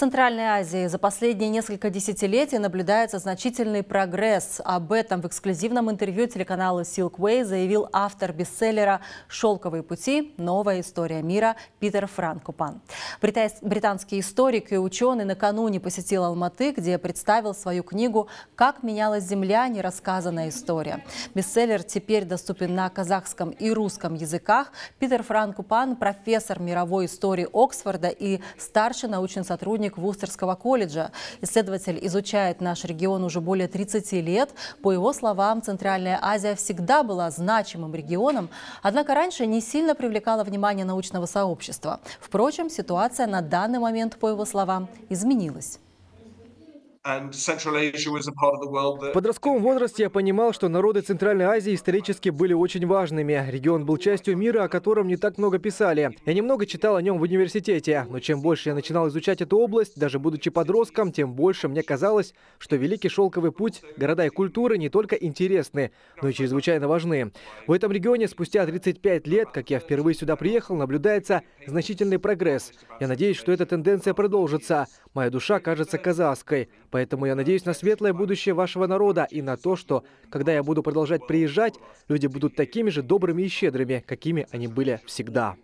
Центральной Азии за последние несколько десятилетий наблюдается значительный прогресс. Об этом в эксклюзивном интервью телеканалу Silkway заявил автор бестселлера «Шелковые пути. Новая история мира» Питер Франкупан. Британский историк и ученый накануне посетил Алматы, где представил свою книгу «Как менялась земля. Нерассказанная история». Бестселлер теперь доступен на казахском и русском языках. Питер Франкупан – профессор мировой истории Оксфорда и старший научный сотрудник историк Вустерского колледжа. Исследователь изучает наш регион уже более 30 лет. По его словам, Центральная Азия всегда была значимым регионом, однако раньше не сильно привлекала внимание научного сообщества. Впрочем, ситуация на данный момент, по его словам, изменилась. В подростковом возрасте я понимал, что народы Центральной Азии исторически были очень важными. Регион был частью мира, о котором не так много писали. Я немного читал о нем в университете, но чем больше я начинал изучать эту область, даже будучи подростком, тем больше мне казалось, что Великий Шелковый Путь, города и культуры не только интересны, но и чрезвычайно важны. В этом регионе спустя 35 лет, как я впервые сюда приехал, наблюдается значительный прогресс. Я надеюсь, что эта тенденция продолжится. Моя душа кажется казахской. Поэтому я надеюсь на светлое будущее вашего народа и на то, что, когда я буду продолжать приезжать, люди будут такими же добрыми и щедрыми, какими они были всегда.